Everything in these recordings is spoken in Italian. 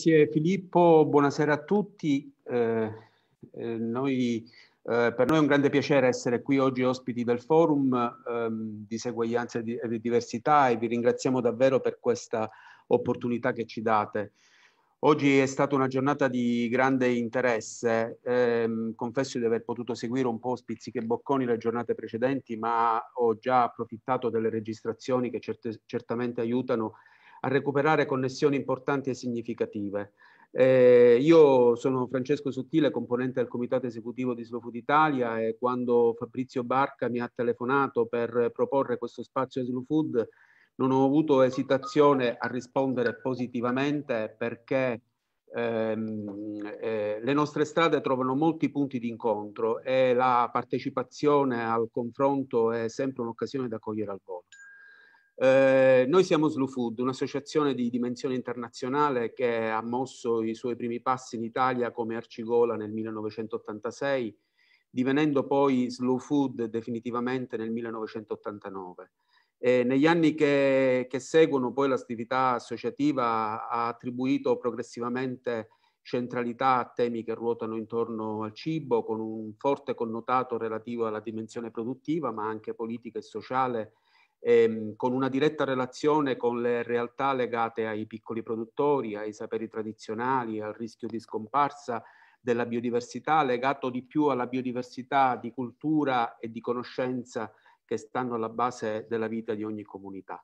Grazie Filippo, buonasera a tutti. Eh, eh, noi, eh, per noi è un grande piacere essere qui oggi ospiti del forum ehm, di e di, diversità e vi ringraziamo davvero per questa opportunità che ci date. Oggi è stata una giornata di grande interesse, ehm, confesso di aver potuto seguire un po' spizziche bocconi le giornate precedenti, ma ho già approfittato delle registrazioni che cert certamente aiutano a a recuperare connessioni importanti e significative. Eh, io sono Francesco Sottile, componente del comitato esecutivo di Slow Food Italia e quando Fabrizio Barca mi ha telefonato per proporre questo spazio a Slow Food non ho avuto esitazione a rispondere positivamente perché ehm, eh, le nostre strade trovano molti punti di incontro e la partecipazione al confronto è sempre un'occasione da cogliere al volo. Eh, noi siamo Slow Food, un'associazione di dimensione internazionale che ha mosso i suoi primi passi in Italia come arcigola nel 1986, divenendo poi Slow Food definitivamente nel 1989. E negli anni che, che seguono poi l'attività associativa ha attribuito progressivamente centralità a temi che ruotano intorno al cibo con un forte connotato relativo alla dimensione produttiva ma anche politica e sociale ehm, con una diretta relazione con le realtà legate ai piccoli produttori, ai saperi tradizionali, al rischio di scomparsa della biodiversità, legato di più alla biodiversità di cultura e di conoscenza che stanno alla base della vita di ogni comunità.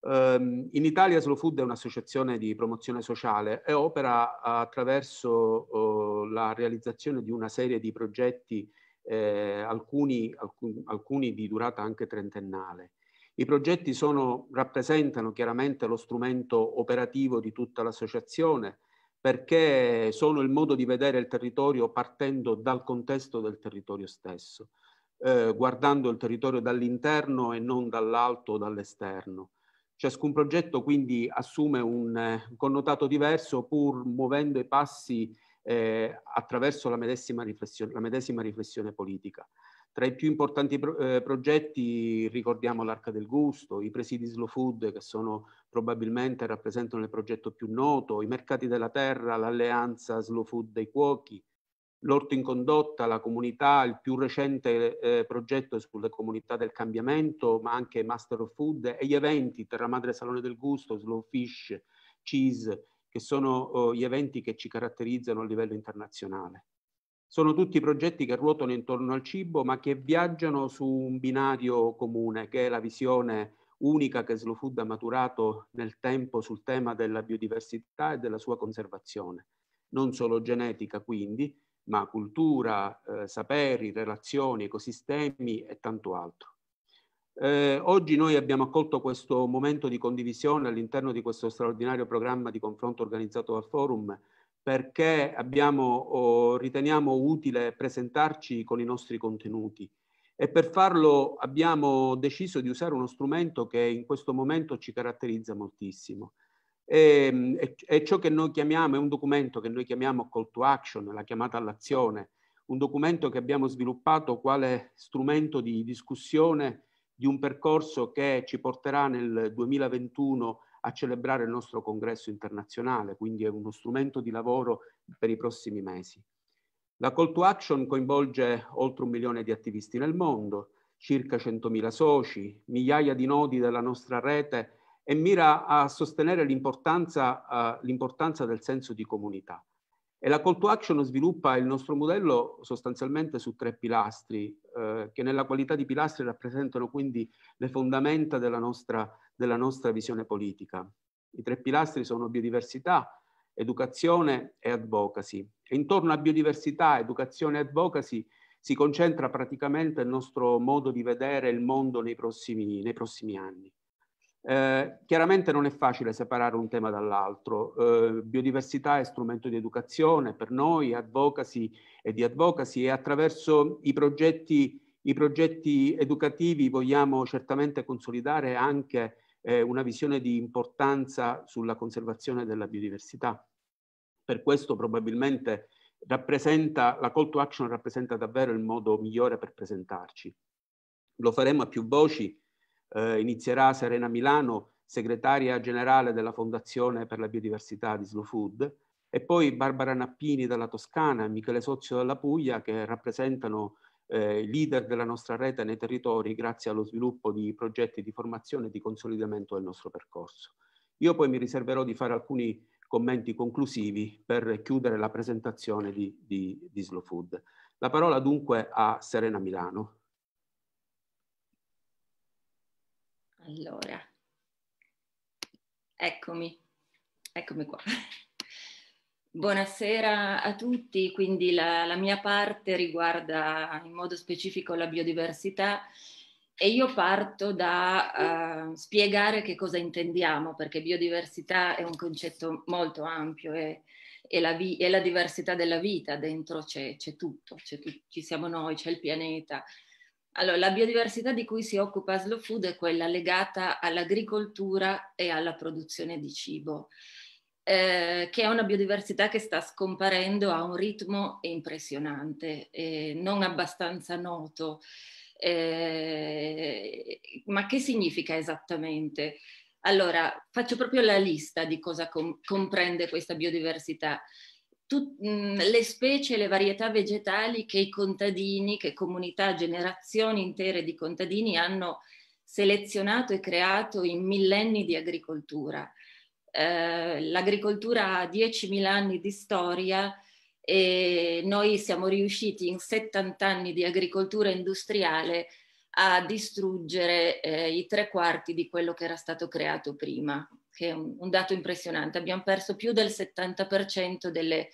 Um, in Italia Slow Food è un'associazione di promozione sociale e opera attraverso uh, la realizzazione di una serie di progetti, eh, alcuni, alcun, alcuni, di durata anche trentennale. I progetti sono, rappresentano chiaramente lo strumento operativo di tutta l'associazione perché sono il modo di vedere il territorio partendo dal contesto del territorio stesso, eh, guardando il territorio dall'interno e non dall'alto o dall'esterno. Ciascun progetto quindi assume un eh, connotato diverso pur muovendo i passi eh, attraverso la medesima, la medesima riflessione politica. Tra i più importanti pro eh, progetti ricordiamo l'Arca del Gusto, i presidi Slow Food che sono probabilmente rappresentano il progetto più noto, i mercati della terra, l'alleanza Slow Food dei Cuochi, l'Orto in Condotta, la comunità, il più recente eh, progetto sulle comunità del cambiamento, ma anche Master of Food e gli eventi Terra Madre Salone del Gusto, Slow Fish, Cheese, che sono eh, gli eventi che ci caratterizzano a livello internazionale. Sono tutti progetti che ruotano intorno al cibo, ma che viaggiano su un binario comune, che è la visione unica che Slow Food ha maturato nel tempo sul tema della biodiversità e della sua conservazione. Non solo genetica, quindi, ma cultura, eh, saperi, relazioni, ecosistemi e tanto altro. Eh, oggi noi abbiamo accolto questo momento di condivisione all'interno di questo straordinario programma di confronto organizzato dal Forum perché abbiamo, oh, riteniamo utile presentarci con i nostri contenuti e per farlo abbiamo deciso di usare uno strumento che in questo momento ci caratterizza moltissimo. E, ehm, e, e ciò che noi chiamiamo, è un documento che noi chiamiamo call to action, la chiamata all'azione, un documento che abbiamo sviluppato quale strumento di discussione di un percorso che ci porterà nel 2021 a celebrare il nostro congresso internazionale, quindi è uno strumento di lavoro per i prossimi mesi. La call to action coinvolge oltre un milione di attivisti nel mondo, circa 100.000 soci, migliaia di nodi della nostra rete e mira a sostenere l'importanza, uh, l'importanza del senso di comunità. E la call to action sviluppa il nostro modello sostanzialmente su tre pilastri, eh, che nella qualità di pilastri rappresentano quindi le fondamenta della nostra della nostra visione politica. I tre pilastri sono biodiversità, educazione e advocacy. E intorno a biodiversità, educazione e advocacy si concentra praticamente il nostro modo di vedere il mondo nei prossimi, nei prossimi anni. Eh, chiaramente non è facile separare un tema dall'altro. Eh, biodiversità è strumento di educazione per noi, advocacy e di advocacy e attraverso i progetti, i progetti educativi vogliamo certamente consolidare anche eh, una visione di importanza sulla conservazione della biodiversità. Per questo probabilmente rappresenta, la call to action rappresenta davvero il modo migliore per presentarci. Lo faremo a più voci, eh, inizierà Serena Milano, segretaria generale della Fondazione per la Biodiversità di Slow Food, e poi Barbara Nappini dalla Toscana, Michele Sozio dalla Puglia, che rappresentano eh, leader della nostra rete nei territori grazie allo sviluppo di progetti di formazione e di consolidamento del nostro percorso. Io poi mi riserverò di fare alcuni commenti conclusivi per chiudere la presentazione di, di, di Slow Food. La parola dunque a Serena Milano. Allora, eccomi, eccomi qua. Buonasera a tutti, quindi la, la, mia parte riguarda in modo specifico la biodiversità e io parto da uh, spiegare che cosa intendiamo, perché biodiversità è un concetto molto ampio e, e, la, vi, e la, diversità della vita, dentro c'è, c'è tutto, c'è tu, ci siamo noi, c'è il pianeta. Allora, la biodiversità di cui si occupa Slow Food è quella legata all'agricoltura e alla produzione di cibo eh, che è una biodiversità che sta scomparendo a un ritmo impressionante, eh, non abbastanza noto. Eh, ma che significa esattamente? Allora, faccio proprio la lista di cosa com- comprende questa biodiversità. Tut- mh, le specie, e le varietà vegetali che i contadini, che comunità, generazioni intere di contadini hanno selezionato e creato in millenni di agricoltura. Eh, l'agricoltura ha 10.000 anni di storia e noi siamo riusciti in 70 anni di agricoltura industriale a distruggere eh, i tre quarti di quello che era stato creato prima, che è un, un dato impressionante. Abbiamo perso più del 70% delle,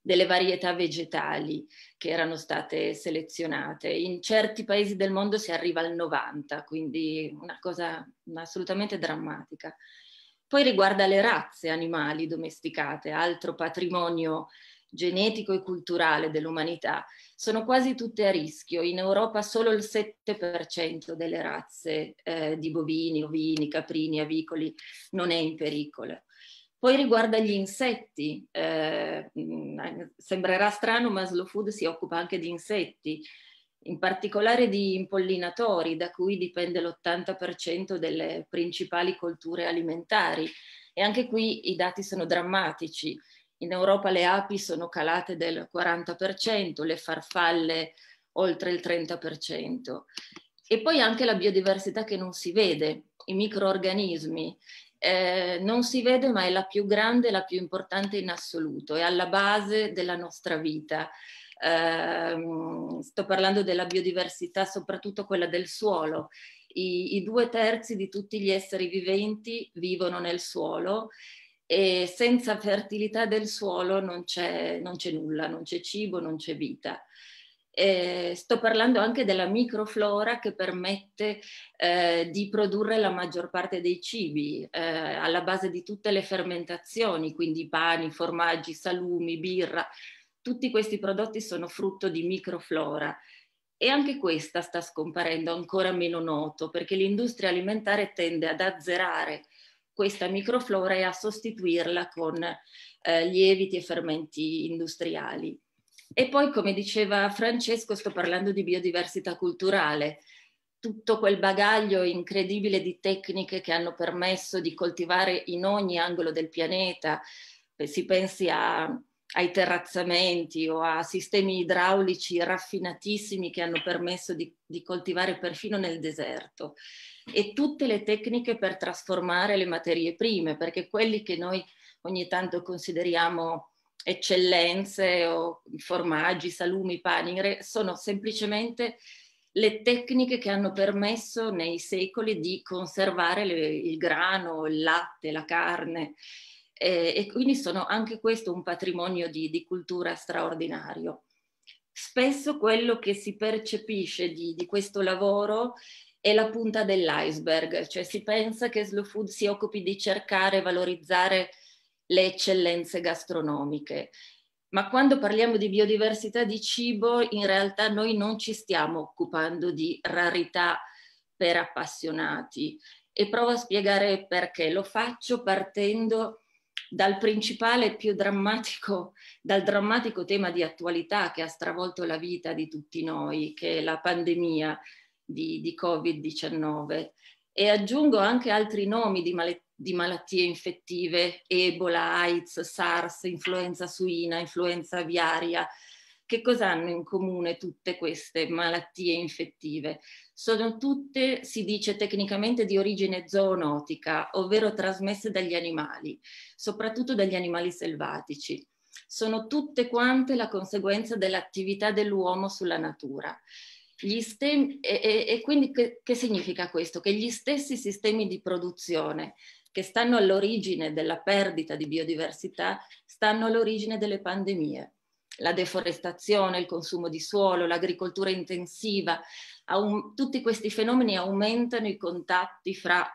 delle varietà vegetali che erano state selezionate. In certi paesi del mondo si arriva al 90, quindi una cosa assolutamente drammatica. Poi riguarda le razze animali domesticate, altro patrimonio genetico e culturale dell'umanità. Sono quasi tutte a rischio, in Europa solo il 7% delle razze eh, di bovini, ovini, caprini, avicoli non è in pericolo. Poi riguarda gli insetti, eh, sembrerà strano ma Slow Food si occupa anche di insetti, in particolare di impollinatori, da cui dipende l'80% delle principali colture alimentari. E anche qui i dati sono drammatici. In Europa le api sono calate del 40%, le farfalle oltre il 30%. E poi anche la biodiversità che non si vede, i microorganismi. Eh, non si vede ma è la più grande, e la più importante in assoluto, è alla base della nostra vita ehm, sto parlando della biodiversità, soprattutto quella del suolo. I, I due terzi di tutti gli esseri viventi vivono nel suolo e senza fertilità del suolo non c'è, non c'è nulla, non c'è cibo, non c'è vita. Eh, sto parlando anche della microflora che permette eh, di produrre la maggior parte dei cibi, eh, alla base di tutte le fermentazioni, quindi pani, formaggi, salumi, birra, tutti questi prodotti sono frutto di microflora e anche questa sta scomparendo ancora meno noto perché l'industria alimentare tende ad azzerare questa microflora e a sostituirla con eh, lieviti e fermenti industriali. E poi, come diceva Francesco, sto parlando di biodiversità culturale, tutto quel bagaglio incredibile di tecniche che hanno permesso di coltivare in ogni angolo del pianeta, si pensi a ai terrazzamenti o a sistemi idraulici raffinatissimi che hanno permesso di, di coltivare perfino nel deserto e tutte le tecniche per trasformare le materie prime, perché quelli che noi ogni tanto consideriamo eccellenze o formaggi, salumi, pani, sono semplicemente le tecniche che hanno permesso nei secoli di conservare le, il grano, il latte, la carne eh, e quindi sono anche questo un patrimonio di, di, cultura straordinario. Spesso quello che si percepisce di, di questo lavoro è la punta dell'iceberg, cioè si pensa che Slow Food si occupi di cercare e valorizzare le eccellenze gastronomiche, ma quando parliamo di biodiversità di cibo, in realtà noi non ci stiamo occupando di rarità per appassionati e provo a spiegare perché. Lo faccio partendo dal principale e più drammatico, dal drammatico tema di attualità che ha stravolto la vita di tutti noi, che è la pandemia di, di Covid-19. E aggiungo anche altri nomi di, mal- di malattie infettive, Ebola, AIDS, SARS, influenza suina, influenza aviaria, che cosa hanno in comune tutte queste malattie infettive? Sono tutte, si dice tecnicamente, di origine zoonotica, ovvero trasmesse dagli animali, soprattutto dagli animali selvatici. Sono tutte quante la conseguenza dell'attività dell'uomo sulla natura. Stem, e, e, e, quindi che, che significa questo? Che gli stessi sistemi di produzione che stanno all'origine della perdita di biodiversità stanno all'origine delle pandemie la deforestazione, il consumo di suolo, l'agricoltura intensiva, un, tutti questi fenomeni aumentano i contatti fra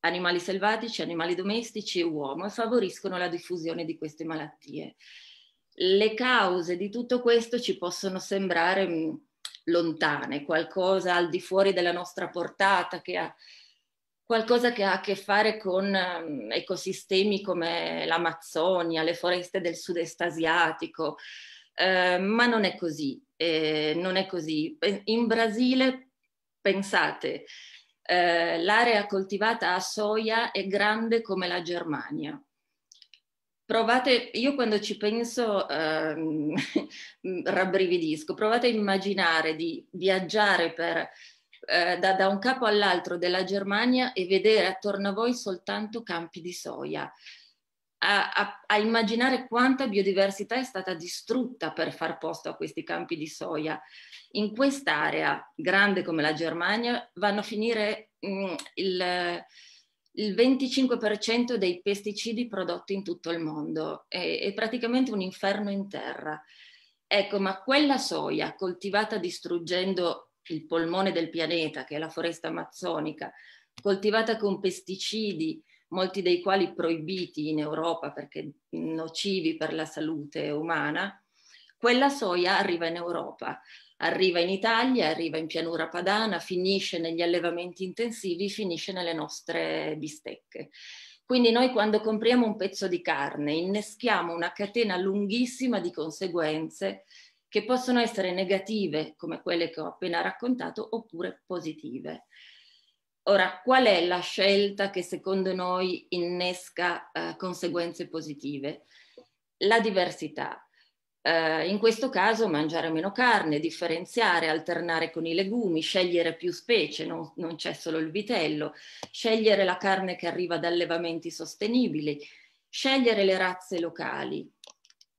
animali selvatici, animali domestici e uomo e favoriscono la diffusione di queste malattie. Le cause di tutto questo ci possono sembrare mh, mm, lontane, qualcosa al di fuori della nostra portata che ha qualcosa che ha a che fare con ehm, ecosistemi come l'Amazzonia, le foreste del sud-est asiatico, eh, ma non è così, eh, non è così. In Brasile, pensate, eh, l'area coltivata a soia è grande come la Germania. Provate, io quando ci penso ehm, rabbrividisco, provate a immaginare di viaggiare per eh, da, da un capo all'altro della Germania e vedere attorno a voi soltanto campi di soia. A, a, a, immaginare quanta biodiversità è stata distrutta per far posto a questi campi di soia. In quest'area grande come la Germania vanno a finire mh, mm, il, il, 25% dei pesticidi prodotti in tutto il mondo. È, è praticamente un inferno in terra. Ecco, ma quella soia coltivata distruggendo il polmone del pianeta, che è la foresta amazzonica, coltivata con pesticidi, molti dei quali proibiti in Europa perché nocivi per la salute umana, quella soia arriva in Europa, arriva in Italia, arriva in pianura padana, finisce negli allevamenti intensivi, finisce nelle nostre bistecche. Quindi noi quando compriamo un pezzo di carne inneschiamo una catena lunghissima di conseguenze che possono essere negative, come quelle che ho appena raccontato, oppure positive. Ora, qual è la scelta che secondo noi innesca eh, conseguenze positive? La diversità. Eh, in questo caso mangiare meno carne, differenziare, alternare con i legumi, scegliere più specie, non, non c'è solo il vitello, scegliere la carne che arriva da allevamenti sostenibili, scegliere le razze locali,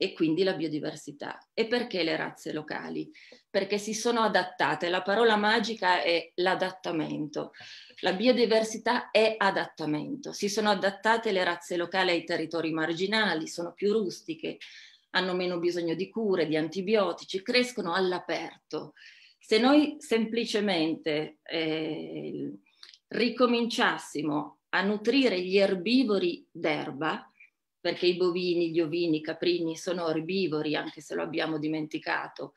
e quindi la biodiversità. E perché le razze locali? Perché si sono adattate. La parola magica è l'adattamento. La biodiversità è adattamento. Si sono adattate le razze locali ai territori marginali, sono più rustiche, hanno meno bisogno di cure, di antibiotici, crescono all'aperto. Se noi semplicemente eh, ricominciassimo a nutrire gli erbivori d'erba, perché i bovini, gli ovini, i caprini sono erbivori, anche se lo abbiamo dimenticato.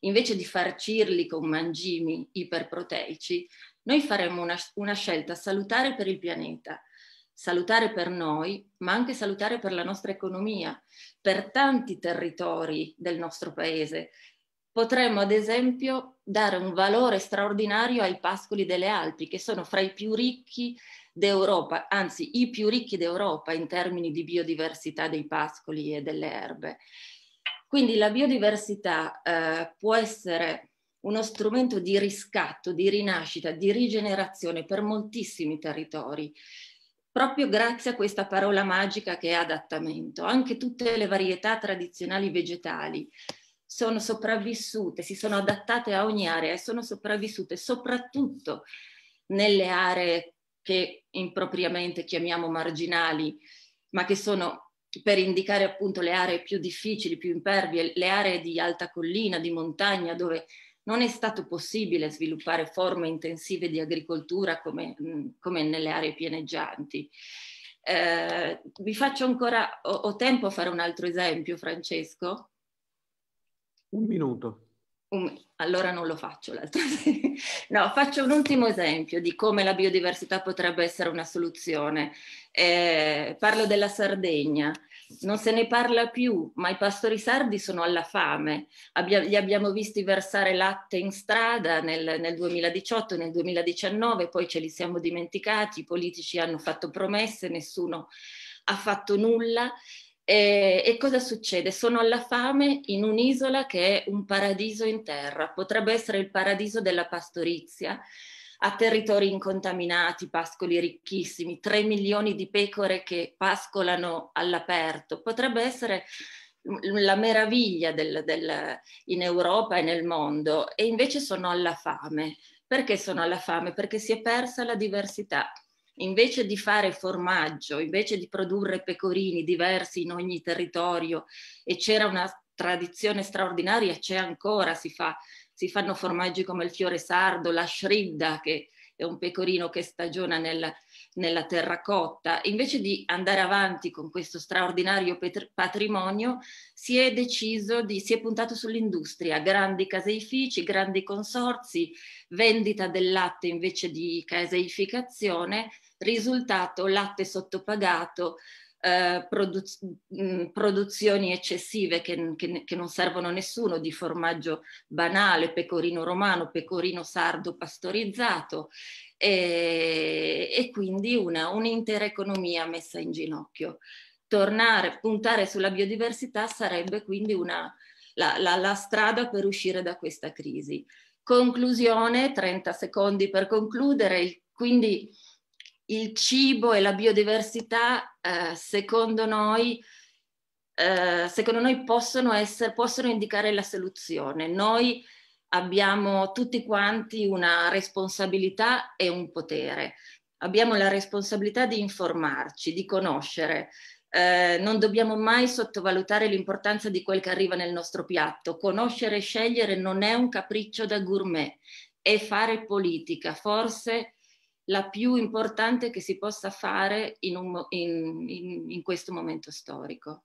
Invece di farcirli con mangimi iperproteici, noi faremo una, una scelta salutare per il pianeta, salutare per noi, ma anche salutare per la nostra economia, per tanti territori del nostro paese potremmo ad esempio dare un valore straordinario ai pascoli delle Alpi, che sono fra i più ricchi d'Europa, anzi i più ricchi d'Europa in termini di biodiversità dei pascoli e delle erbe. Quindi la biodiversità eh, può essere uno strumento di riscatto, di rinascita, di rigenerazione per moltissimi territori, proprio grazie a questa parola magica che è adattamento. Anche tutte le varietà tradizionali vegetali sono sopravvissute, si sono adattate a ogni area e sono sopravvissute soprattutto nelle aree che impropriamente chiamiamo marginali, ma che sono per indicare appunto le aree più difficili, più impervie, le aree di alta collina, di montagna, dove non è stato possibile sviluppare forme intensive di agricoltura come, mm, come nelle aree pianeggianti. Eh, vi faccio ancora, ho, ho tempo a fare un altro esempio, Francesco? Un minuto. Um, allora non lo faccio l'altro. no, faccio un ultimo esempio di come la biodiversità potrebbe essere una soluzione. Eh, parlo della Sardegna. Non se ne parla più, ma i pastori sardi sono alla fame. Abbia, li abbiamo visti versare latte in strada nel, nel 2018 nel 2019, poi ce li siamo dimenticati, i politici hanno fatto promesse, nessuno ha fatto nulla. E, e, cosa succede? Sono alla fame in un'isola che è un paradiso in terra, potrebbe essere il paradiso della pastorizia, ha territori incontaminati, pascoli ricchissimi, 3 milioni di pecore che pascolano all'aperto, potrebbe essere mm, la meraviglia del, del, in Europa e nel mondo e invece sono alla fame. Perché sono alla fame? Perché si è persa la diversità invece di fare formaggio, invece di produrre pecorini diversi in ogni territorio, e c'era una tradizione straordinaria, c'è ancora, si, fa, si fanno formaggi come il fiore sardo, la shridda, che è un pecorino che stagiona nel, nella terracotta. Invece di andare avanti con questo straordinario patrimonio, si è deciso di, si è puntato sull'industria, grandi caseifici, grandi consorzi, vendita del latte invece di caseificazione Risultato latte sottopagato, eh, produz- mm, produzioni eccessive che, che, che, non servono a nessuno di formaggio banale, pecorino romano, pecorino sardo pastorizzato e, e quindi una, un'intera economia messa in ginocchio. Tornare, puntare sulla biodiversità sarebbe quindi una, la, la, la strada per uscire da questa crisi. Conclusione, 30 secondi per concludere, quindi il cibo e la biodiversità, eh, secondo, noi, eh, secondo noi, possono, essere, possono indicare la soluzione. Noi abbiamo tutti quanti una responsabilità e un potere. Abbiamo la responsabilità di informarci, di conoscere. Eh, non dobbiamo mai sottovalutare l'importanza di quel che arriva nel nostro piatto. Conoscere e scegliere non è un capriccio da gourmet, è fare politica. Forse la più importante che si possa fare in, un, in, in, in questo momento storico.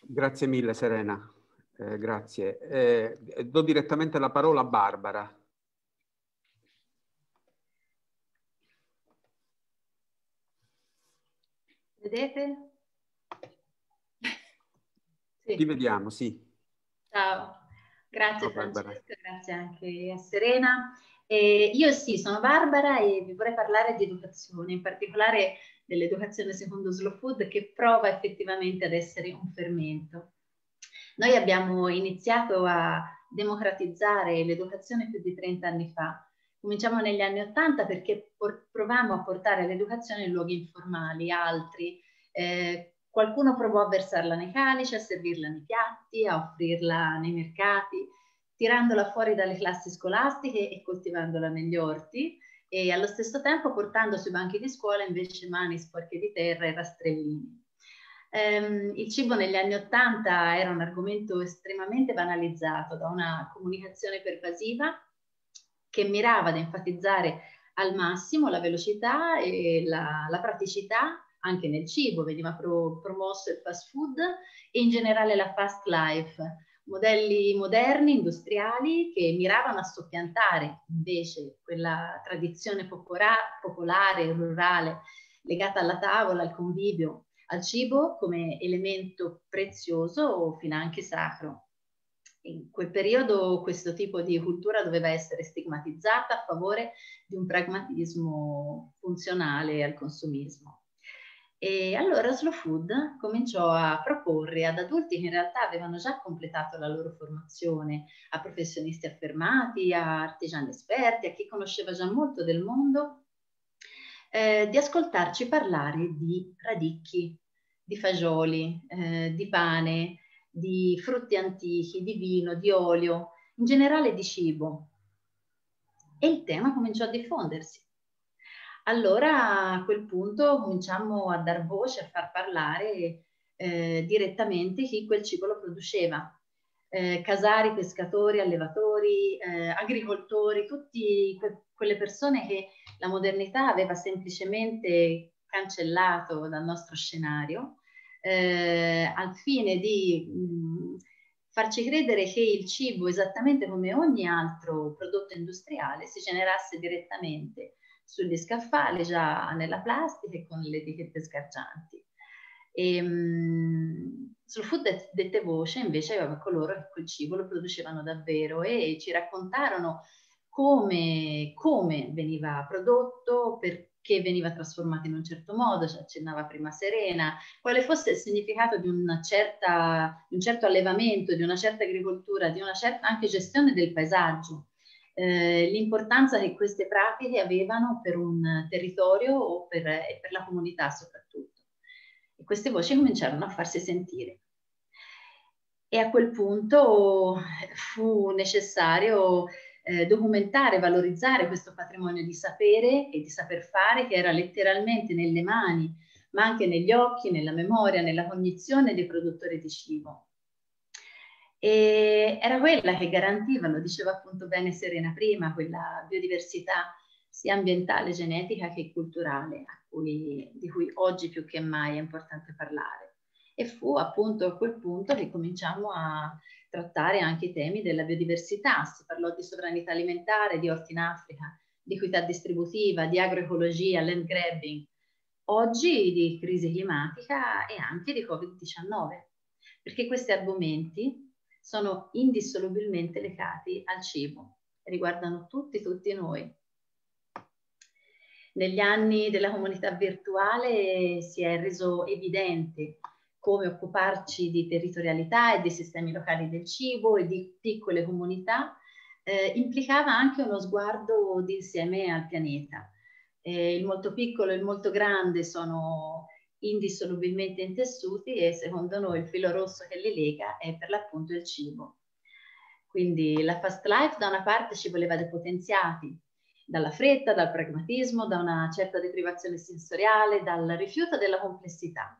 Grazie mille Serena, eh, grazie. Eh, do direttamente la parola a Barbara. Vedete? Sì. Ti vediamo, sì. Ciao. Grazie Francesco, grazie anche a Serena. Eh, io sì, sono Barbara e vi vorrei parlare di educazione, in particolare dell'educazione secondo Slow Food che prova effettivamente ad essere un fermento. Noi abbiamo iniziato a democratizzare l'educazione più di 30 anni fa. Cominciamo negli anni 80 perché provavamo a portare l'educazione in luoghi informali, altri, eh, Qualcuno provò a versarla nei calici, a servirla nei piatti, a offrirla nei mercati, tirandola fuori dalle classi scolastiche e coltivandola negli orti e allo stesso tempo portando sui banchi di scuola invece mani sporche di terra e rastrellini. Ehm, il cibo negli anni Ottanta era un argomento estremamente banalizzato da una comunicazione pervasiva che mirava ad enfatizzare al massimo la velocità e la, la praticità anche nel cibo, veniva pro, promosso il fast food e in generale la fast life, modelli moderni, industriali, che miravano a soppiantare invece quella tradizione popolare, popolare rurale, legata alla tavola, al convivio, al cibo come elemento prezioso o fino anche sacro. In quel periodo questo tipo di cultura doveva essere stigmatizzata a favore di un pragmatismo funzionale al consumismo. E allora Slow Food cominciò a proporre ad adulti che in realtà avevano già completato la loro formazione, a professionisti affermati, a artigiani esperti, a chi conosceva già molto del mondo, eh, di ascoltarci parlare di radicchi, di fagioli, eh, di pane, di frutti antichi, di vino, di olio, in generale di cibo. E il tema cominciò a diffondersi allora a quel punto cominciamo a dar voce, a far parlare eh, direttamente chi quel cibo lo produceva. Eh, casari, pescatori, allevatori, eh, agricoltori, tutte que- quelle persone che la modernità aveva semplicemente cancellato dal nostro scenario, eh, al fine di mh, mm, farci credere che il cibo, esattamente come ogni altro prodotto industriale, si generasse direttamente sugli scaffali già nella plastica e con le etichette sgargianti. E, ehm, mh, sul food det- dette voce invece aveva coloro che quel cibo lo producevano davvero e ci raccontarono come, come veniva prodotto, perché veniva trasformato in un certo modo, ci accennava prima Serena, quale fosse il significato di, certa, di un certo allevamento, di una certa agricoltura, di una certa anche gestione del paesaggio eh, l'importanza che queste pratiche avevano per un territorio o per, e per la comunità soprattutto. E queste voci cominciarono a farsi sentire. E a quel punto fu necessario eh, documentare, valorizzare questo patrimonio di sapere e di saper fare che era letteralmente nelle mani, ma anche negli occhi, nella memoria, nella cognizione dei produttori di cibo. E era quella che garantiva, lo diceva appunto bene Serena prima, quella biodiversità sia ambientale, genetica che culturale, cui, di cui oggi più che mai è importante parlare. E fu appunto a quel punto che cominciamo a trattare anche i temi della biodiversità, si parlò di sovranità alimentare, di orti in Africa, di equità distributiva, di agroecologia, land grabbing, oggi di crisi climatica e anche di Covid-19, perché questi argomenti sono indissolubilmente legati al cibo, riguardano tutti, tutti noi. Negli anni della comunità virtuale si è reso evidente come occuparci di territorialità e dei sistemi locali del cibo e di piccole comunità eh, implicava anche uno sguardo d'insieme al pianeta. Eh, il molto piccolo e il molto grande sono indissolubilmente in tessuti e secondo noi il filo rosso che li lega è per l'appunto il cibo. Quindi la fast life da una parte ci voleva depotenziati dalla fretta, dal pragmatismo, da una certa deprivazione sensoriale, dal rifiuto della complessità.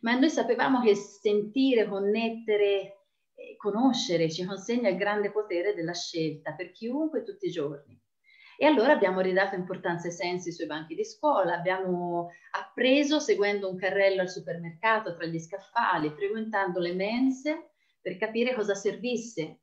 Ma noi sapevamo che sentire, connettere, eh, conoscere ci consegna il grande potere della scelta per chiunque tutti i giorni. E allora abbiamo ridato importanza ai sensi sui banchi di scuola, abbiamo appreso seguendo un carrello al supermercato, tra gli scaffali, frequentando le mense per capire cosa servisse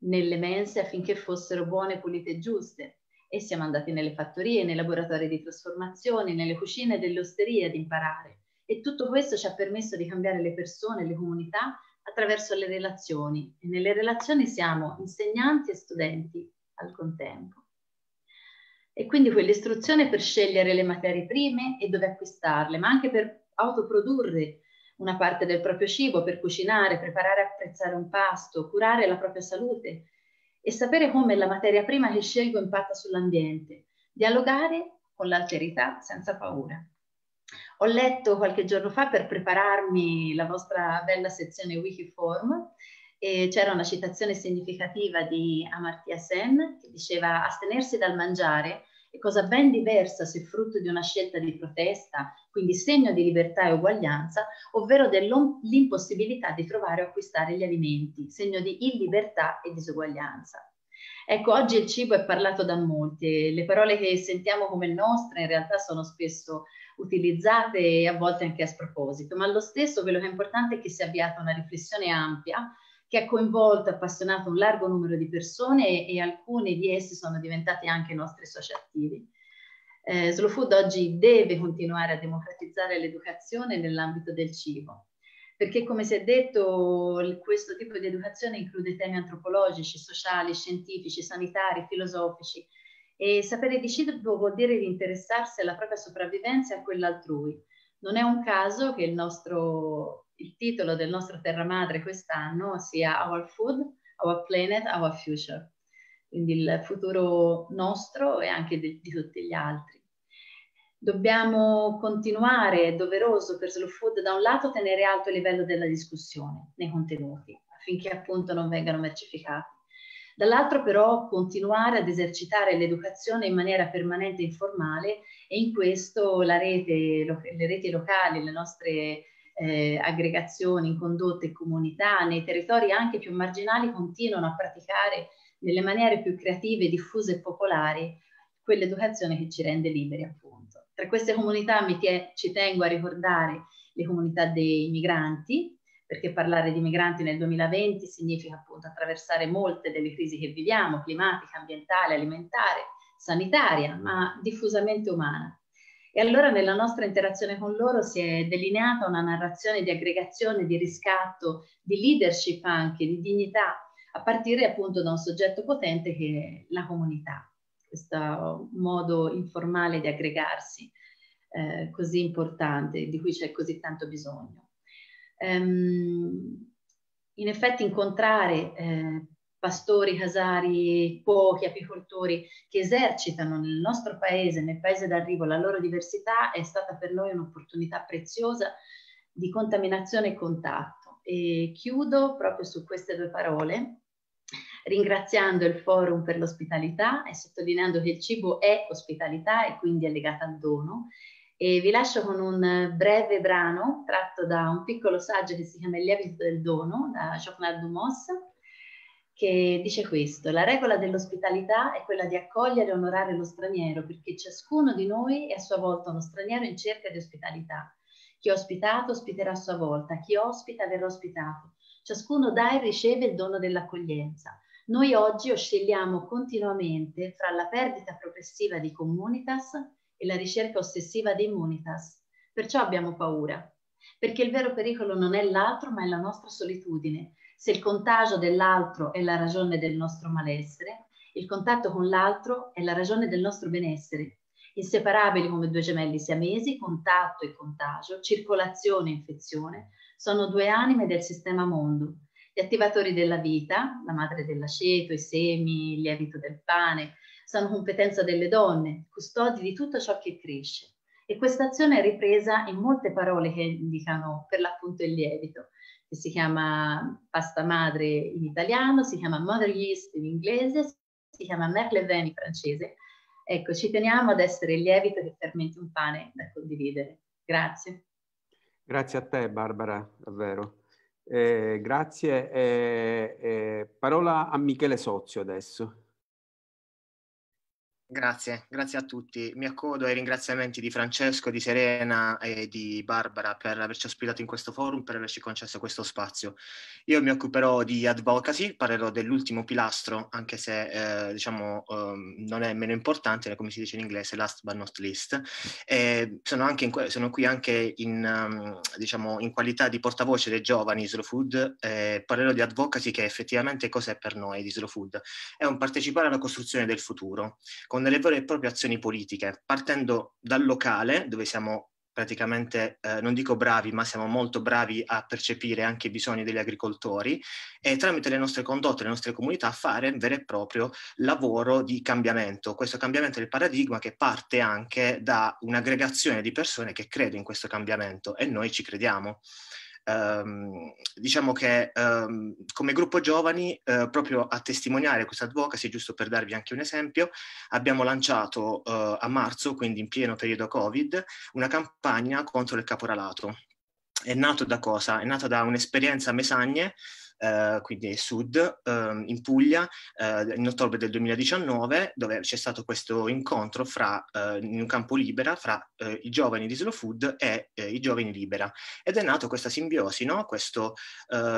nelle mense affinché fossero buone, pulite e giuste. E siamo andati nelle fattorie, nei laboratori di trasformazione, nelle cucine delle osterie ad imparare. E tutto questo ci ha permesso di cambiare le persone, le comunità attraverso le relazioni. E nelle relazioni siamo insegnanti e studenti al contempo e quindi quell'istruzione per scegliere le materie prime e dove acquistarle, ma anche per autoprodurre una parte del proprio cibo, per cucinare, preparare e apprezzare un pasto, curare la propria salute e sapere come la materia prima che scelgo impatta sull'ambiente, dialogare con l'alterità senza paura. Ho letto qualche giorno fa per prepararmi la vostra bella sezione Wikiform e c'era una citazione significativa di Amartya Sen che diceva astenersi dal mangiare cosa ben diversa se frutto di una scelta di protesta, quindi segno di libertà e uguaglianza, ovvero dell'impossibilità di trovare o acquistare gli alimenti, segno di illibertà e disuguaglianza. Ecco, oggi il cibo è parlato da molti, le parole che sentiamo come nostre in realtà sono spesso utilizzate e a volte anche a sproposito, ma lo stesso quello che è importante è che sia avviata una riflessione ampia che ha coinvolto e appassionato un largo numero di persone e, e alcune di esse sono diventate anche nostre soci attivi. Eh, Slow Food oggi deve continuare a democratizzare l'educazione nell'ambito del cibo, perché come si è detto questo tipo di educazione include temi antropologici, sociali, scientifici, sanitari, filosofici e sapere di cibo vuol dire di interessarsi alla propria sopravvivenza e a quella altrui non è un caso che il, nostro, il titolo del nostro Terra Madre quest'anno sia Our Food, Our Planet, Our Future, quindi il futuro nostro e anche di, di tutti gli altri. Dobbiamo continuare, è doveroso per Slow Food, da un lato tenere alto il livello della discussione nei contenuti, affinché appunto non vengano mercificati dall'altro però continuare ad esercitare l'educazione in maniera permanente e informale e in questo rete, le reti locali, le nostre eh, aggregazioni condotte comunità nei territori anche più marginali continuano a praticare nelle maniere più creative, diffuse e popolari quell'educazione che ci rende liberi appunto. Tra queste comunità te ci tengo a ricordare le comunità dei migranti, perché parlare di migranti nel 2020 significa appunto attraversare molte delle crisi che viviamo, climatica, ambientale, alimentare, sanitaria, ma diffusamente umana. E allora nella nostra interazione con loro si è delineata una narrazione di aggregazione, di riscatto, di leadership anche, di dignità, a partire appunto da un soggetto potente che è la comunità, questo modo informale di aggregarsi eh, così importante, di cui c'è così tanto bisogno. Ehm, in effetti incontrare eh, pastori, casari, cuochi, apicoltori che esercitano nel nostro paese, nel paese d'arrivo, la loro diversità è stata per noi un'opportunità preziosa di contaminazione e contatto. E chiudo proprio su queste due parole ringraziando il forum per l'ospitalità e sottolineando che il cibo è ospitalità e quindi è legato al dono e vi lascio con un breve brano tratto da un piccolo saggio che si chiama Il lievito del dono da Jovenel Dumas che dice questo, la regola dell'ospitalità è quella di accogliere e onorare lo straniero perché ciascuno di noi è a sua volta uno straniero in cerca di ospitalità. Chi è ospitato ospiterà a sua volta, chi ospita verrà ospitato. Ciascuno dà e riceve il dono dell'accoglienza. Noi oggi oscilliamo continuamente fra la perdita progressiva di comunitas e la ricerca ossessiva dei munitas. Perciò abbiamo paura, perché il vero pericolo non è l'altro, ma è la nostra solitudine. Se il contagio dell'altro è la ragione del nostro malessere, il contatto con l'altro è la ragione del nostro benessere. Inseparabili come due gemelli siamesi, contatto e contagio, circolazione e infezione, sono due anime del sistema mondo. Gli attivatori della vita, la madre dell'aceto, i semi, il lievito del pane, sono competenza delle donne, custodi di tutto ciò che cresce. E questa azione è ripresa in molte parole che indicano per l'appunto il lievito, che si chiama pasta madre in italiano, si chiama mother yeast in inglese, si chiama merle vin in francese. Ecco, ci teniamo ad essere il lievito che fermenti un pane da condividere. Grazie. Grazie a te Barbara, davvero. Eh, grazie. Eh, eh, parola a Michele Sozio adesso. Grazie, grazie a tutti. Mi accodo ai ringraziamenti di Francesco, di Serena e di Barbara per averci ospitato in questo forum, per averci concesso questo spazio. Io mi occuperò di advocacy, parlerò dell'ultimo pilastro, anche se eh, diciamo um, non è meno importante, come si dice in inglese, last but not least. E sono, in, sono qui anche in, um, diciamo, in, qualità di portavoce dei giovani Slow Food. Eh, parlerò di advocacy che effettivamente cos'è per noi di Slow Food. È un partecipare alla costruzione del futuro con delle vere e proprie azioni politiche, partendo dal locale, dove siamo praticamente, eh, non dico bravi, ma siamo molto bravi a percepire anche i bisogni degli agricoltori e tramite le nostre condotte, le nostre comunità, fare un vero e proprio lavoro di cambiamento. Questo cambiamento del paradigma che parte anche da un'aggregazione di persone che crede in questo cambiamento e noi ci crediamo ehm, diciamo che ehm, come gruppo giovani, eh, proprio a testimoniare questa advocacy, giusto per darvi anche un esempio, abbiamo lanciato eh, a marzo, quindi in pieno periodo Covid, una campagna contro il caporalato. È nato da cosa? È nata da un'esperienza a Mesagne eh, quindi il sud, eh, in Puglia, eh, in ottobre del 2019, dove c'è stato questo incontro fra, eh, in un campo libera fra i giovani di Slow Food e i giovani libera. Ed è nata questa simbiosi, no? questo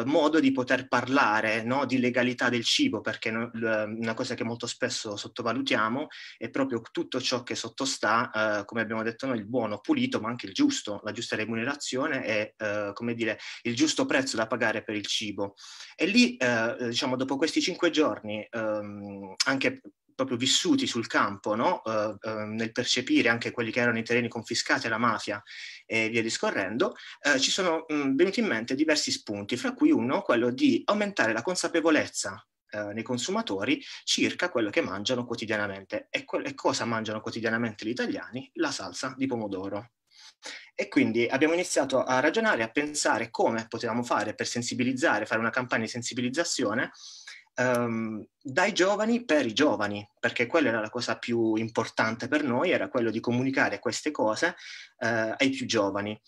modo di poter parlare no? di legalità del cibo, perché no, l- ehm, una cosa che molto spesso sottovalutiamo è proprio tutto ciò che sottostà, come abbiamo detto noi, il buono, pulito, ma anche il giusto, la giusta remunerazione e, come dire, il giusto prezzo da pagare per il cibo. E lì, eh, diciamo, dopo questi cinque giorni, ehm, anche proprio vissuti sul campo, no? eh, eh, nel percepire anche quelli che erano i terreni confiscati alla mafia e via discorrendo, eh, ci sono mh, mm, venuti in mente diversi spunti, fra cui uno, quello di aumentare la consapevolezza eh, nei consumatori circa quello che mangiano quotidianamente. E, co- e cosa mangiano quotidianamente gli italiani? La salsa di pomodoro. E quindi abbiamo iniziato a ragionare, a pensare come potevamo fare per sensibilizzare, fare una campagna di sensibilizzazione um, dai giovani per i giovani, perché quella era la cosa più importante per noi, era quello di comunicare queste cose uh, ai più giovani.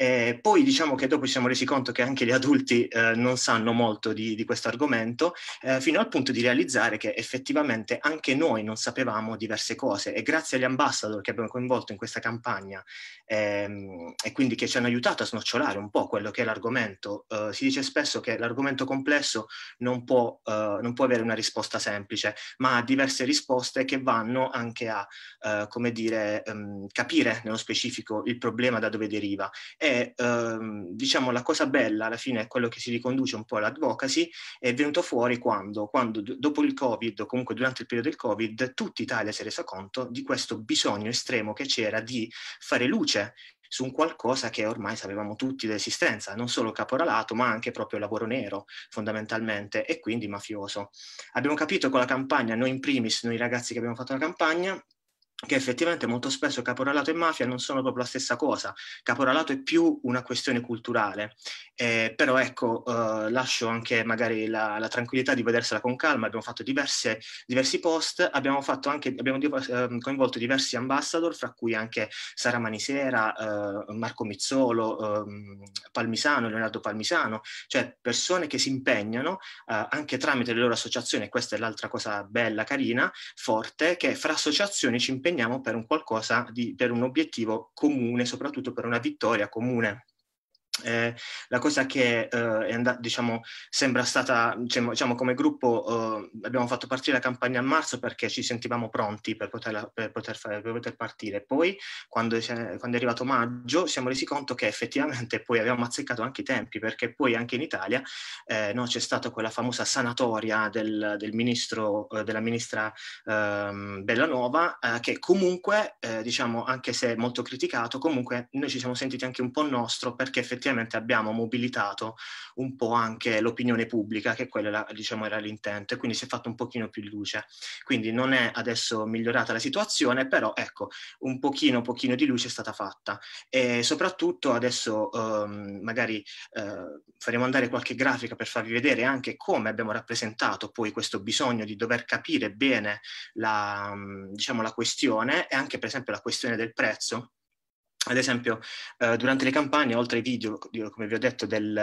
Eh, poi diciamo che dopo ci siamo resi conto che anche gli adulti eh, non sanno molto di, di questo argomento, eh, fino al punto di realizzare che effettivamente anche noi non sapevamo diverse cose e grazie agli ambassador che abbiamo coinvolto in questa campagna ehm, e quindi che ci hanno aiutato a snocciolare un po' quello che è l'argomento, eh, si dice spesso che l'argomento complesso non può, eh, non può, avere una risposta semplice, ma ha diverse risposte che vanno anche a, eh, come dire, ehm, capire nello specifico il problema da dove deriva. E e ehm, diciamo la cosa bella alla fine è quello che si riconduce un po' all'advocacy, è venuto fuori quando, quando dopo il Covid, o comunque durante il periodo del Covid, tutta Italia si è resa conto di questo bisogno estremo che c'era di fare luce su un qualcosa che ormai sapevamo tutti dell'esistenza, non solo caporalato, ma anche proprio lavoro nero, fondamentalmente, e quindi mafioso. Abbiamo capito con la campagna, noi in primis, noi ragazzi che abbiamo fatto la campagna, che effettivamente molto spesso caporalato e mafia non sono proprio la stessa cosa. Caporalato è più una questione culturale, eh, però ecco, eh, lascio anche magari la, la, tranquillità di vedersela con calma, abbiamo fatto diverse, diversi post, abbiamo, fatto anche, abbiamo eh, coinvolto diversi ambassador, fra cui anche Sara Manisera, eh, Marco Mizzolo, ehm, Palmisano, Leonardo Palmisano, cioè persone che si impegnano eh, anche tramite le loro associazioni, questa è l'altra cosa bella, carina, forte, che fra associazioni ci impegnano impegniamo per un qualcosa, di, per un obiettivo comune, soprattutto per una vittoria comune. Eh, la cosa che eh, andata, diciamo, sembra stata, diciamo, diciamo, come gruppo eh, abbiamo fatto partire la campagna a marzo perché ci sentivamo pronti per, poterla, per, poter, fare, per poter, partire. Poi, quando, quando, è arrivato maggio, siamo resi conto che effettivamente poi abbiamo azzeccato anche i tempi, perché poi anche in Italia eh, no, c'è stata quella famosa sanatoria del, del ministro, eh, della ministra ehm, Bellanova, eh, che comunque, diciamo, anche se molto criticato, comunque noi ci siamo sentiti anche un po' nostro perché effettivamente effettivamente abbiamo mobilitato un po' anche l'opinione pubblica, che quello era, diciamo, era l'intento, e quindi si è fatto un pochino più luce. Quindi non è adesso migliorata la situazione, però ecco, un pochino, pochino di luce è stata fatta. E soprattutto adesso ehm, magari eh, faremo andare qualche grafica per farvi vedere anche come abbiamo rappresentato poi questo bisogno di dover capire bene la, diciamo, la questione e anche per esempio la questione del prezzo ad esempio, eh, durante le campagne, oltre ai video, come vi ho detto, del,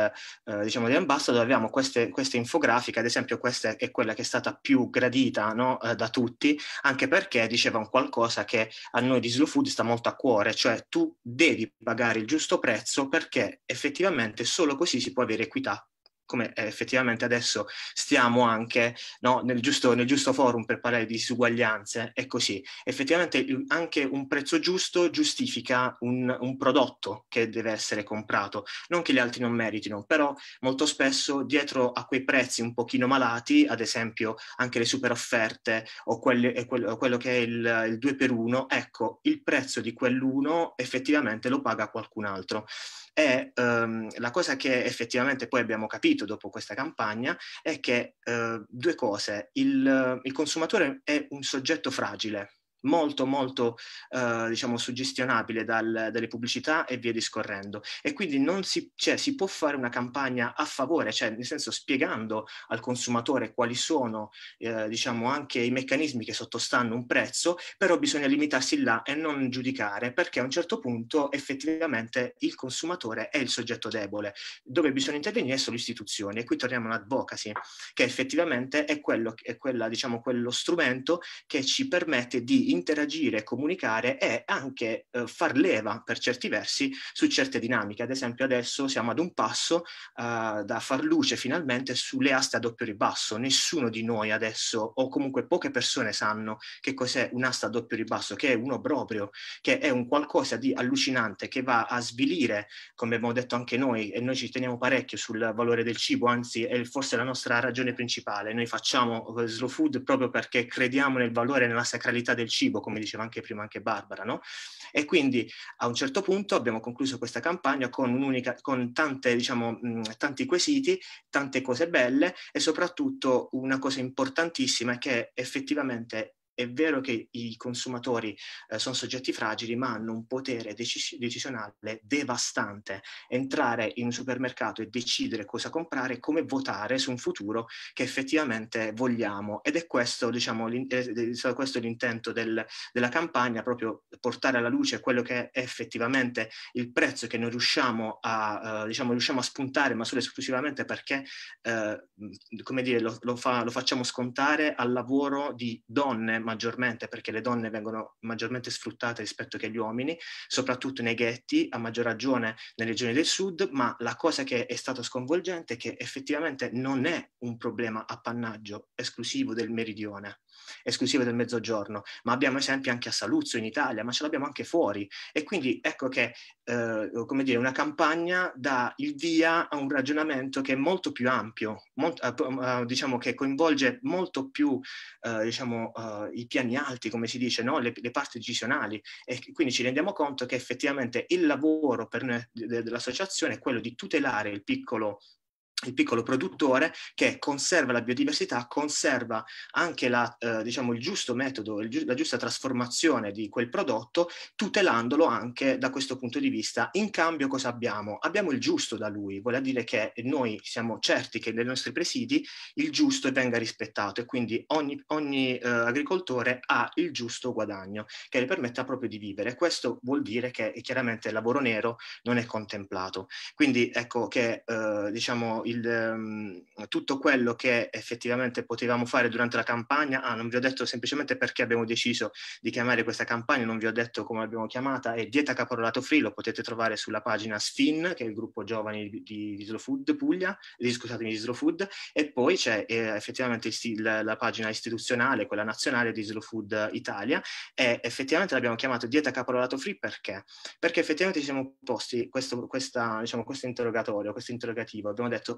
eh, diciamo, Ambassador, abbiamo queste, queste, infografiche, ad esempio questa è quella che è stata più gradita no, eh, da tutti, anche perché diceva un qualcosa che a noi di Slow Food sta molto a cuore, cioè tu devi pagare il giusto prezzo perché effettivamente solo così si può avere equità come eh, effettivamente adesso stiamo anche no, nel, giusto, nel, giusto, forum per parlare di disuguaglianze e così. Effettivamente anche un prezzo giusto giustifica un, un, prodotto che deve essere comprato, non che gli altri non meritino, però molto spesso dietro a quei prezzi un pochino malati, ad esempio anche le super offerte o, quelle, quello, quello, che è il, il 2 per 1, ecco, il prezzo di quell'uno effettivamente lo paga qualcun altro. E ehm, la cosa che effettivamente poi abbiamo capito dopo questa campagna è che eh, due cose, il, il consumatore è un soggetto fragile, molto molto eh, diciamo suggestionabile dal, dalle pubblicità e via discorrendo e quindi non si, cioè, si può fare una campagna a favore cioè nel senso spiegando al consumatore quali sono eh, diciamo anche i meccanismi che sottostanno un prezzo però bisogna limitarsi là e non giudicare perché a un certo punto effettivamente il consumatore è il soggetto debole dove bisogna intervenire sono le istituzioni e qui torniamo all'advocacy che effettivamente è quello è quella diciamo quello strumento che ci permette di interagire e comunicare e anche eh, far leva per certi versi su certe dinamiche. Ad esempio adesso siamo ad un passo eh, da far luce finalmente sulle aste a doppio ribasso. Nessuno di noi adesso, o comunque poche persone sanno che cos'è un'asta a doppio ribasso, che è uno proprio, che è un qualcosa di allucinante che va a svilire, come abbiamo detto anche noi, e noi ci teniamo parecchio sul valore del cibo, anzi è forse la nostra ragione principale. Noi facciamo eh, slow food proprio perché crediamo nel valore nella sacralità del cibo cibo, come diceva anche prima anche Barbara, no? E quindi a un certo punto abbiamo concluso questa campagna con, con tante, diciamo, mh, mm, tanti quesiti, tante cose belle e soprattutto una cosa importantissima è che effettivamente è vero che i consumatori eh, sono soggetti fragili, ma hanno un potere decis- decisionale devastante. Entrare in un supermercato e decidere cosa comprare, come votare su un futuro che effettivamente vogliamo. Ed è questo, diciamo, l'in- è questo l'intento del, della campagna, proprio portare alla luce quello che è effettivamente il prezzo che noi riusciamo a, eh, diciamo, riusciamo a spuntare, ma solo esclusivamente perché, eh, come dire, lo, lo, fa, lo facciamo scontare al lavoro di donne maggiormente perché le donne vengono maggiormente sfruttate rispetto che agli uomini, soprattutto nei ghetti, a maggior ragione nelle regioni del sud, ma la cosa che è stata sconvolgente è che effettivamente non è un problema appannaggio esclusivo del meridione esclusive del mezzogiorno, ma abbiamo esempi anche a Saluzzo in Italia, ma ce l'abbiamo anche fuori. E quindi ecco che, eh, come dire, una campagna dà il via a un ragionamento che è molto più ampio, molto, eh, eh, diciamo che coinvolge molto più eh, diciamo, eh, i piani alti, come si dice, no? le, le, parti decisionali. E quindi ci rendiamo conto che effettivamente il lavoro per noi, dell'associazione è quello di tutelare il piccolo il piccolo produttore che conserva la biodiversità, conserva anche la, eh, diciamo, il giusto metodo, il gi- la giusta trasformazione di quel prodotto, tutelandolo anche da questo punto di vista. In cambio cosa abbiamo? Abbiamo il giusto da lui, vuol dire che noi siamo certi che nei nostri presidi il giusto venga rispettato e quindi ogni, ogni eh, agricoltore ha il giusto guadagno che gli permetta proprio di vivere. Questo vuol dire che chiaramente il lavoro nero non è contemplato. Quindi ecco che eh, diciamo il, ehm, tutto quello che effettivamente potevamo fare durante la campagna. Ah, non vi ho detto semplicemente perché abbiamo deciso di chiamare questa campagna, non vi ho detto come l'abbiamo chiamata, è Dieta Caporalato Free, lo potete trovare sulla pagina SFIN, che è il gruppo giovani di, di Slow Food Puglia, di, eh, scusatemi, di Slow Food, e poi c'è eh, effettivamente il, la, la pagina istituzionale, quella nazionale di Slow Food Italia, e effettivamente l'abbiamo chiamata Dieta Caporalato Free perché? Perché effettivamente ci siamo posti questo, questa, diciamo, questo interrogatorio, questo interrogativo, abbiamo detto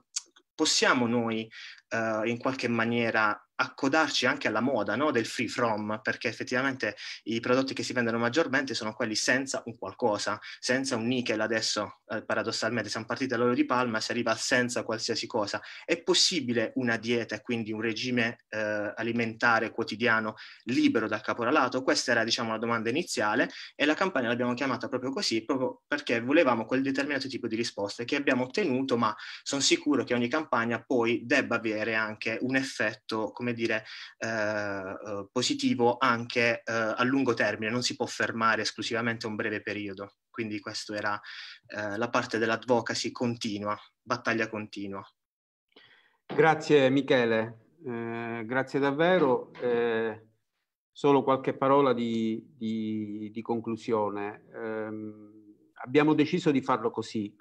possiamo noi eh, in qualche maniera accodarci anche alla moda no? del free from, perché effettivamente i prodotti che si vendono maggiormente sono quelli senza un qualcosa, senza un nickel adesso, eh, paradossalmente, siamo partiti dall'olio di palma, si arriva senza qualsiasi cosa. È possibile una dieta e quindi un regime eh, alimentare quotidiano libero dal caporalato? Questa era diciamo la domanda iniziale e la campagna l'abbiamo chiamata proprio così, proprio perché volevamo quel determinato tipo di risposte che abbiamo ottenuto, ma sono sicuro che ogni campagna poi debba avere anche un effetto, come come dire, eh, eh, positivo anche eh, a lungo termine, non si può fermare esclusivamente a un breve periodo. Quindi questa era eh, la parte dell'advocacy continua, battaglia continua. Grazie Michele, eh, grazie davvero. Eh, solo qualche parola di, di, di conclusione. Ehm, abbiamo deciso di farlo così,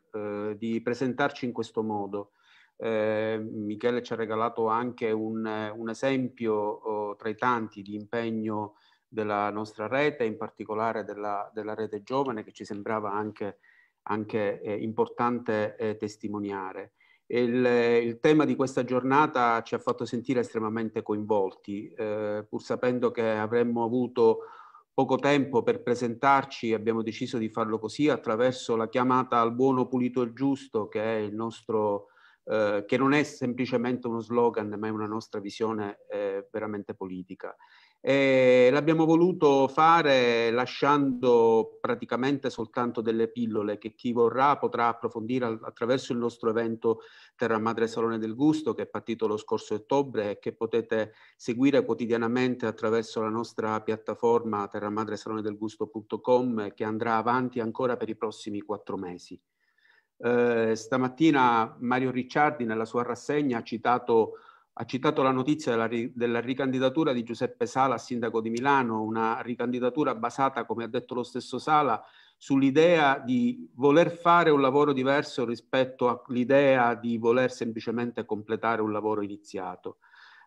di presentarci in questo modo. Eh, Michele ci ha regalato anche un, un esempio oh, tra i tanti di impegno della nostra rete, in particolare della, della rete giovane, che ci sembrava anche, anche eh, importante eh, testimoniare. Il, il, tema di questa giornata ci ha fatto sentire estremamente coinvolti, eh, pur sapendo che avremmo avuto poco tempo per presentarci, abbiamo deciso di farlo così attraverso la chiamata al buono, pulito e giusto, che è il nostro eh, che non è semplicemente uno slogan, ma è una nostra visione eh, veramente politica. E l'abbiamo voluto fare lasciando praticamente soltanto delle pillole che chi vorrà potrà approfondire attraverso il nostro evento Terra Madre Salone del Gusto che è partito lo scorso ottobre e che potete seguire quotidianamente attraverso la nostra piattaforma terramadresalonedelgusto.com che andrà avanti ancora per i prossimi quattro mesi. Eh, stamattina Mario Ricciardi nella sua rassegna ha citato, ha citato la notizia della, ri, della, ricandidatura di Giuseppe Sala a sindaco di Milano, una ricandidatura basata, come ha detto lo stesso Sala, sull'idea di voler fare un lavoro diverso rispetto all'idea di voler semplicemente completare un lavoro iniziato.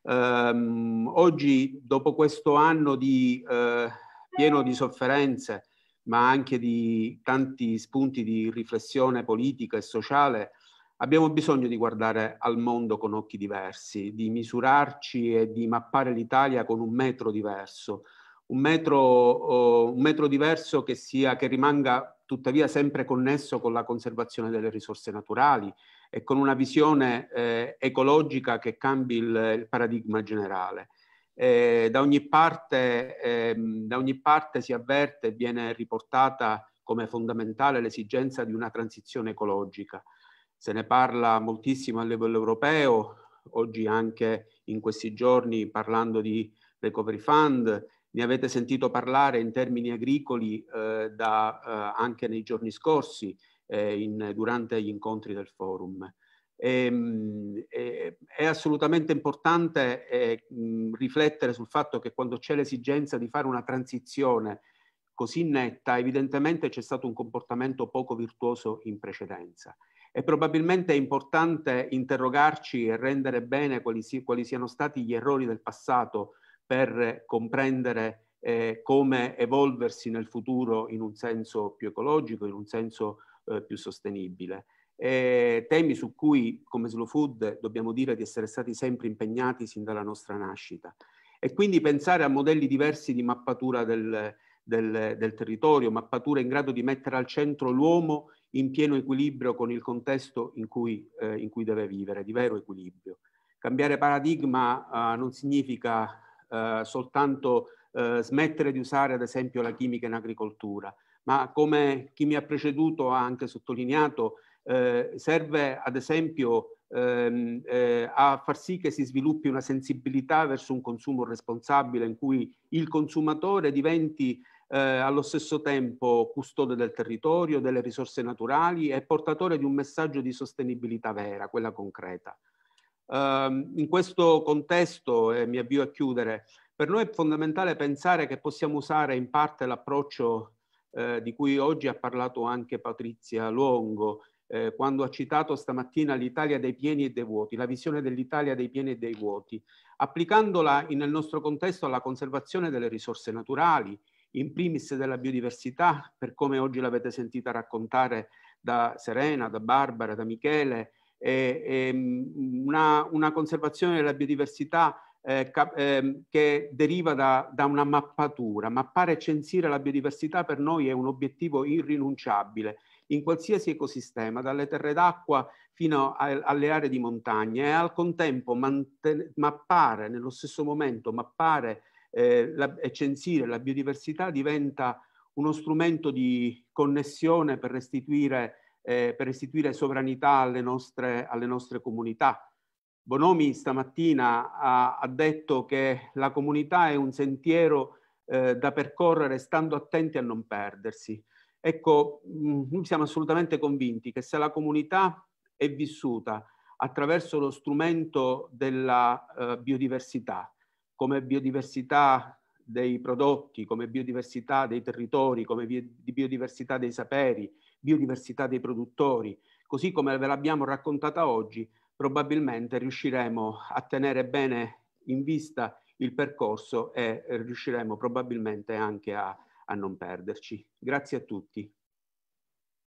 Um, oggi, dopo questo anno di, eh, pieno di sofferenze, ma anche di tanti spunti di riflessione politica e sociale, abbiamo bisogno di guardare al mondo con occhi diversi, di misurarci e di mappare l'Italia con un metro diverso, un metro, oh, un metro diverso che, sia, che rimanga tuttavia sempre connesso con la conservazione delle risorse naturali e con una visione eh, ecologica che cambi il, il paradigma generale eh, da, ogni parte, eh, da ogni parte si avverte e viene riportata come fondamentale l'esigenza di una transizione ecologica. Se ne parla moltissimo a livello europeo, oggi anche in questi giorni parlando di recovery fund, ne avete sentito parlare in termini agricoli eh, da, eh, anche nei giorni scorsi eh, in, durante gli incontri del forum. E, ehm, e, eh, è assolutamente importante eh, mh, riflettere sul fatto che quando c'è l'esigenza di fare una transizione così netta, evidentemente c'è stato un comportamento poco virtuoso in precedenza. E probabilmente è importante interrogarci e rendere bene quali, si, quali siano stati gli errori del passato per comprendere eh, come evolversi nel futuro in un senso più ecologico, in un senso eh, più sostenibile eh, temi su cui come Slow Food dobbiamo dire di essere stati sempre impegnati sin dalla nostra nascita e quindi pensare a modelli diversi di mappatura del, del, del territorio, mappatura in grado di mettere al centro l'uomo in pieno equilibrio con il contesto in cui, eh, in cui deve vivere, di vero equilibrio. Cambiare paradigma eh, non significa eh, soltanto eh, smettere di usare ad esempio la chimica in agricoltura, ma come chi mi ha preceduto ha anche sottolineato, eh, serve ad esempio ehm, eh, a far sì che si sviluppi una sensibilità verso un consumo responsabile in cui il consumatore diventi eh, allo stesso tempo custode del territorio, delle risorse naturali e portatore di un messaggio di sostenibilità vera, quella concreta. Um, in questo contesto, e mi avvio a chiudere, per noi è fondamentale pensare che possiamo usare in parte l'approccio eh, di cui oggi ha parlato anche Patrizia Longo, eh, quando ha citato stamattina l'Italia dei pieni e dei vuoti, la visione dell'Italia dei pieni e dei vuoti, applicandola in, nel nostro contesto alla conservazione delle risorse naturali, in primis della biodiversità, per come oggi l'avete sentita raccontare da Serena, da Barbara, da Michele, e, e mm, una, una, conservazione della biodiversità eh, cap, eh, che deriva da, da, una mappatura. Mappare e censire la biodiversità per noi è un obiettivo irrinunciabile in qualsiasi ecosistema, dalle terre d'acqua fino a, alle aree di montagna e al contempo mappare, nello stesso momento, mappare eh, la, e censire la biodiversità diventa uno strumento di connessione per restituire, eh, per restituire sovranità alle nostre, alle nostre comunità. Bonomi stamattina ha, ha, detto che la comunità è un sentiero eh, da percorrere stando attenti a non perdersi. Ecco, mm, noi siamo assolutamente convinti che se la comunità è vissuta attraverso lo strumento della eh, biodiversità, come biodiversità dei prodotti, come biodiversità dei territori, come biodiversità dei saperi, biodiversità dei produttori, così come ve l'abbiamo raccontata oggi, probabilmente riusciremo a tenere bene in vista il percorso e riusciremo probabilmente anche a a non perderci. Grazie a tutti.